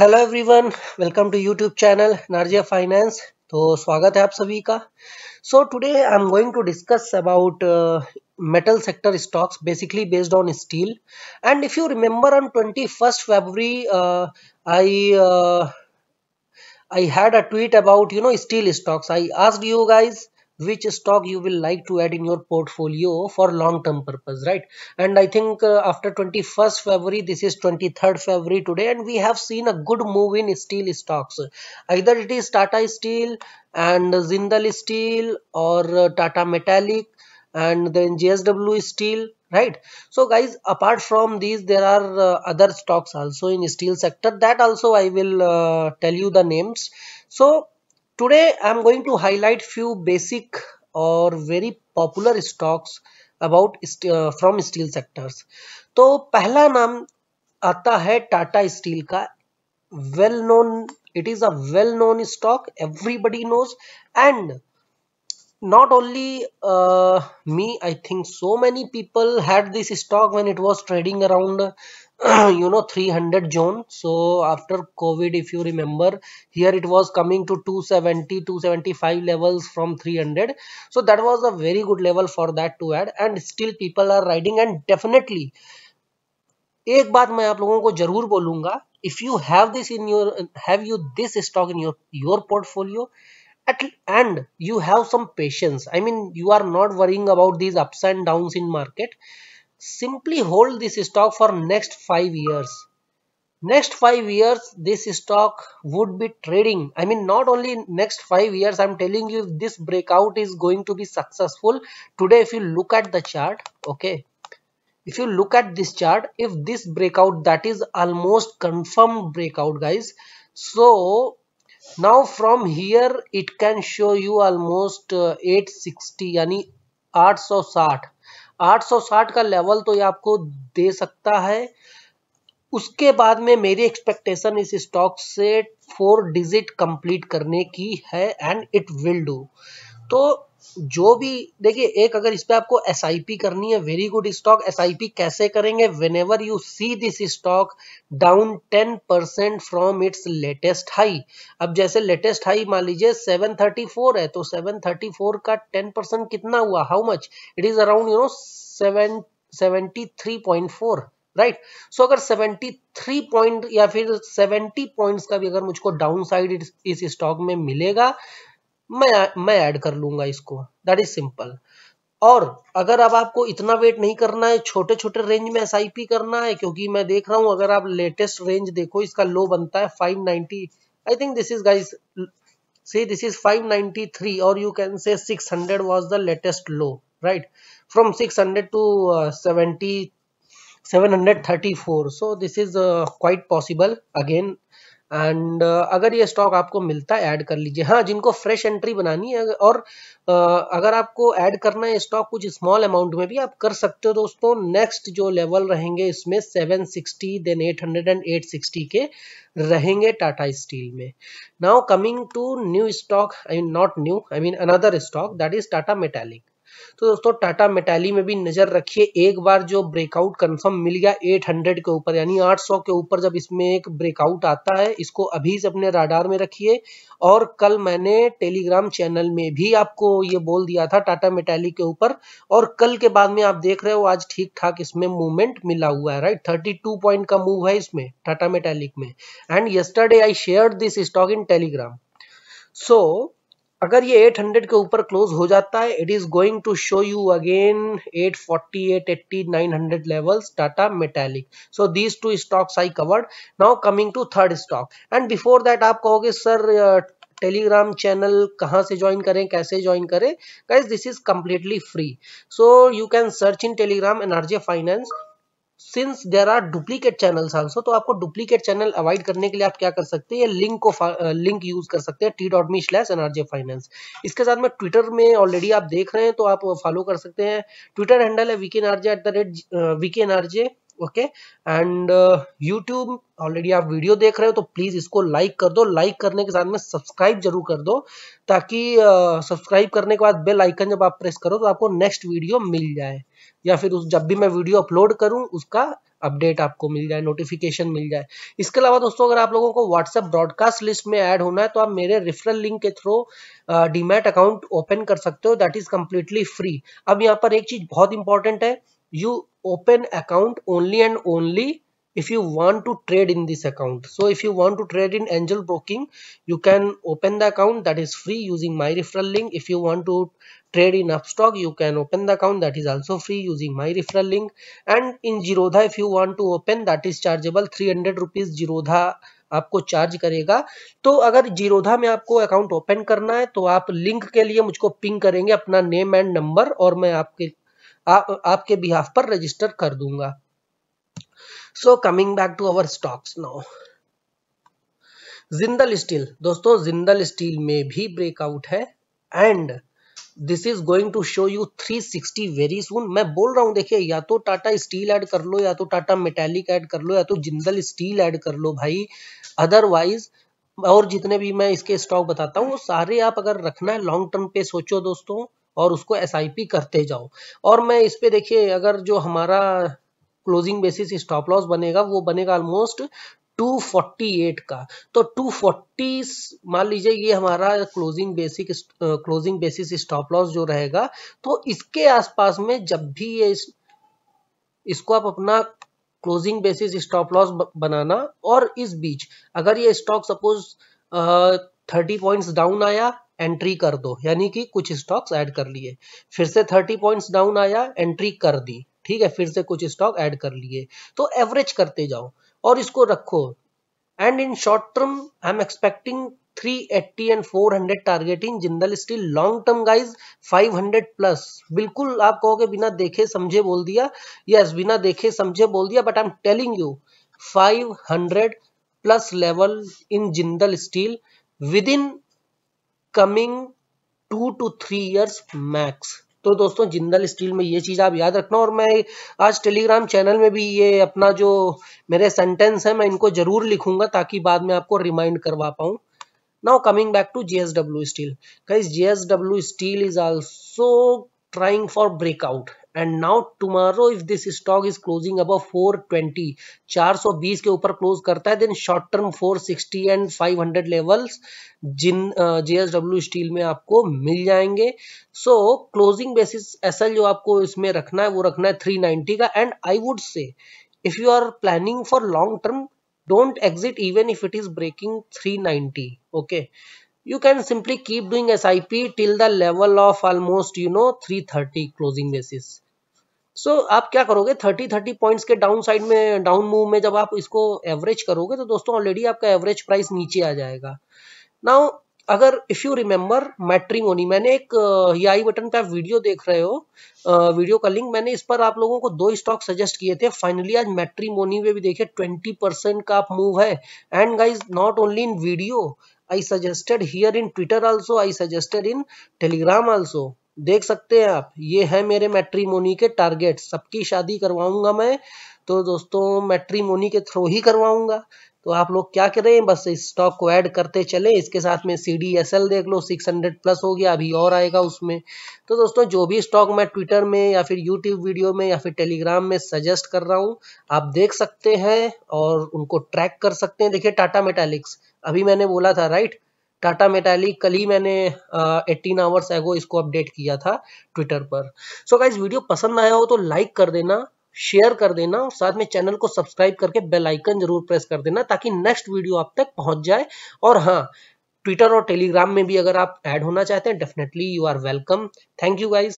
Hello everyone welcome to YouTube channel नार्जिया finance तो स्वागत है आप सभी का so today I am going to discuss about metal sector stocks basically based on steel and if you remember on 21st february uh, i uh, i had a tweet about you know steel stocks i asked you guys which stock you will like to add in your portfolio for long term purpose right and i think uh, after 21st february this is 23rd february today and we have seen a good move in steel stocks either it is tata steel and zindal steel or uh, tata metallic and then jsw steel right so guys apart from these there are uh, other stocks also in steel sector that also i will uh, tell you the names so Today I'm going to highlight few basic or very popular stocks about from steel sectors तो पहला नाम आता है Tata steel का well well-known is a well known not only uh, me i think so many people had this stock when it was trading around you know 300 zone so after covid if you remember here it was coming to 270 275 levels from 300 so that was a very good level for that to add and still people are riding and definitely एक बात मैं आप लोगों को जरूर बोलूंगा if you have this in your have you this stock in your your at and you have some patience i mean you are not worrying about these ups and downs in market simply hold this stock for next 5 years next 5 years this stock would be trading i mean not only next 5 years i'm telling you this breakout is going to be successful today if you look at the chart okay if you look at this chart if this breakout that is almost confirmed breakout guys so now from here it can show you almost uh, 860 yani 860 860 का level तो ये आपको दे सकता है उसके बाद में मेरी एक्सपेक्टेशन इस स्टॉक से फोर डिजिट कंप्लीट करने की है एंड इट विल डू तो जो भी देखिए एक अगर इस पर आपको एस करनी है वेरी गुड स्टॉक एस कैसे करेंगे whenever you see this stock down ten percent from its latest high अब जैसे लेटेस्ट हाई मान लीजिए 734 है तो 734 का 10 परसेंट कितना हुआ how much it is around you know seven seventy three point four right right? So so, अगर 73 पॉइंट या फिर 70 पॉइंट्स का भी अगर मुझको डाउनसाइड इस स्टॉक में मिलेगा मैं मैं ऐड कर लूंगा इसको दैट इज सिंपल और अगर अब आपको इतना वेट नहीं करना है छोटे छोटे रेंज में एस करना है क्योंकि मैं देख रहा हूं अगर आप लेटेस्ट रेंज देखो इसका लो बनता है 590 I think this is guys see this is 593 और you can say 600 hundred was the latest low right from 600 hundred to seventy seven so this is quite possible again and uh, अगर ये stock आपको मिलता है add कर लीजिए हाँ जिनको फ्रेश एंट्री बनानी है और uh, अगर आपको ऐड करना है स्टॉक कुछ स्मॉल अमाउंट में भी आप कर सकते हो दोस्तों नेक्स्ट जो लेवल रहेंगे इसमें 760 देन 800 एंड 860 के रहेंगे टाटा स्टील में now coming to new stock I mean not new I mean another stock that is Tata Metaliks तो दोस्तों टाटा मेटाली में भी नजर रखिए एक बार जो ब्रेकआउट कंफर्म मिल गया 800 के ऊपर यानी 800 के ऊपर जब इसमें एक ब्रेकआउट आता है इसको अभी से अपने राडार में रखिए और कल मैंने टेलीग्राम चैनल में भी आपको ये बोल दिया था टाटा मेटाली के ऊपर और कल के बाद में आप देख रहे हो आज ठीक ठाक इसमें मूवमेंट मिला हुआ है राइट थर्टी पॉइंट का मूव है इसमें टाटा मेटेलिक में and yesterday I share this stock in Telegram so अगर ये 800 के ऊपर क्लोज हो जाता है it is going to show you again 840 880 900 levels Tata Metaliks so these two stocks I covered now coming to third stock and before that आप कहोगे sir Telegram channel कहाँ से ज्वाइन करें कैसे ज्वाइन करें guys this is completely free so you can search in Telegram energy finance since there are duplicate channel also तो आपको duplicate channel avoid करने के लिए आप क्या कर सकते हैं लिंक को लिंक यूज कर सकते हैं T dot me slash NRJ finance इसके साथ में ट्विटर में ऑलरेडी आप देख रहे हैं तो आप फॉलो कर सकते हैं ट्विटर हैंडल है VK NRJ at the rate VK NRJ okay and YouTube already आप वीडियो देख रहे हो तो प्लीज इसको लाइक कर दो लाइक करने के साथ में सब्सक्राइब जरूर कर दो ताकि सब्सक्राइब uh, करने के बाद बेल आइकन जब आप प्रेस करो तो आपको नेक्स्ट वीडियो मिल जाए या फिर उस जब भी मैं वीडियो अपलोड करूं उसका अपडेट आपको मिल जाए नोटिफिकेशन मिल जाए इसके अलावा दोस्तों अगर आप लोगों को व्हाट्सएप ब्रॉडकास्ट लिस्ट में ऐड होना है तो आप मेरे रेफरल लिंक के थ्रू डीमैट अकाउंट ओपन कर सकते हो दैट इज कम्प्लीटली फ्री अब यहाँ पर एक चीज बहुत इंपॉर्टेंट है you open account only and only if you want to trade in this account so if you want to trade in angel broking you can open the account that is free using my referral link if you want to trade in upstock you can open the account that is also free using my referral link and in zerodha if you want to open that is chargeable 300 rupees zerodha आपको charge करेगा तो अगर जीरोधा में आपको account open करना है तो आप लिंक के लिए मुझको पिंग करेंगे अपना नेम एंड नंबर और मैं आपके आ, आपके बिहाफ पर रजिस्टर कर दूंगा so coming back to our stocks now Jindal steel दोस्तों जिंदल स्टील में भी ब्रेकआउट है and this is going to show you 360 very सुन मैं बोल रहा हूं देखिए या तो टाटा स्टील ऐड कर लो या तो टाटा मेटेलिक ऐड कर लो या तो जिंदल स्टील ऐड कर लो भाई अदरवाइज और जितने भी मैं इसके स्टॉक बताता हूँ वो सारे आप अगर रखना है लॉन्ग टर्म पे सोचो दोस्तों और उसको एस करते जाओ और मैं इस पर देखिए अगर जो हमारा क्लोजिंग बेसिस स्टॉप लॉस बनेगा वो बनेगा ऑलमोस्ट 248 का तो 240 मान लीजिए ये हमारा closing basic closing basis stop loss जो रहेगा तो इसके आसपास में जब भी ये इस, इसको आप अपना क्लोजिंग बेसिस स्टॉप लॉस बनाना और इस बीच अगर ये stock suppose thirty points down आया एंट्री कर दो यानी कि कुछ स्टॉक्स ऐड कर लिए फिर से 30 पॉइंट्स डाउन आया एंट्री कर दी ठीक है फिर से कुछ स्टॉक ऐड कर लिए तो एवरेज करते जाओ और इसको रखो and in short term I am expecting 380 and 400 targeting Jindal steel long term guys 500 plus बिल्कुल आप कहोगे बिना देखे समझे बोल दिया यस yes, बिना देखे समझे बोल दिया but I am telling you 500 plus level in Jindal steel within coming to two three years max तो दोस्तों जिंदल स्टील में ये चीज़ आप याद रखना और मैं आज टेलीग्राम चैनल में भी ये अपना जो मेरे सेंटेंस है मैं इनको जरूर लिखूंगा ताकि बाद में आपको रिमाइंड करवा पाऊँ now coming back to J S W steel कई J S W steel is also trying for breakout and now tomorrow if this stock is closing अब 420 420 के ऊपर क्लोज करता है then short term 460 and 500 levels जिन JSW uh, steel में आपको मिल जाएंगे सो क्लोजिंग बेसिस एसएल जो आपको इसमें रखना है वो रखना है 390 का and I would say if you are planning for long term exit even if it is breaking three 390 okay you can simply keep doing sip till the level of almost you know 330 closing basis so so, आप क्या करोगे 30 30 points के down side में down move में जब आप इसको average करोगे तो दोस्तों ऑलरेडी आपका एवरेज प्राइस नीचे आ जाएगा नाउ अगर इफ यू रिमेम्बर होनी मैंने एक आई बटन पे आप वीडियो देख रहे हो वीडियो का लिंक मैंने इस पर आप लोगों को दो स्टॉक सजेस्ट किए थे फाइनली आज मोनी में भी देखिए 20 परसेंट का आप मूव है and guys not only in video I suggested here in Twitter also I suggested in Telegram also देख सकते हैं आप ये है मेरे मैट्रीमोनी के टारगेट सबकी शादी करवाऊंगा मैं तो दोस्तों मैट्रीमोनी के थ्रू ही करवाऊंगा तो आप लोग क्या करें बस इस स्टॉक को ऐड करते चले इसके साथ में सी डी एस एल देख लो 600 प्लस हो गया अभी और आएगा उसमें तो दोस्तों जो भी स्टॉक मैं ट्विटर में या फिर यूट्यूब वीडियो में या फिर टेलीग्राम में सजेस्ट कर रहा हूँ आप देख सकते हैं और उनको ट्रैक कर सकते हैं देखिए टाटा मेटालिक्स अभी मैंने बोला था राइट टाटा मेटाली कल ही मैंने एटीन आवर्स एगो इसको अपडेट किया था ट्विटर पर सो so गाइज वीडियो पसंद आया हो तो लाइक कर देना शेयर कर देना और साथ में चैनल को सब्सक्राइब करके बेल आइकन जरूर प्रेस कर देना ताकि नेक्स्ट वीडियो आप तक पहुंच जाए और हाँ ट्विटर और टेलीग्राम में भी अगर आप ऐड होना चाहते हैं definitely you are welcome thank you guys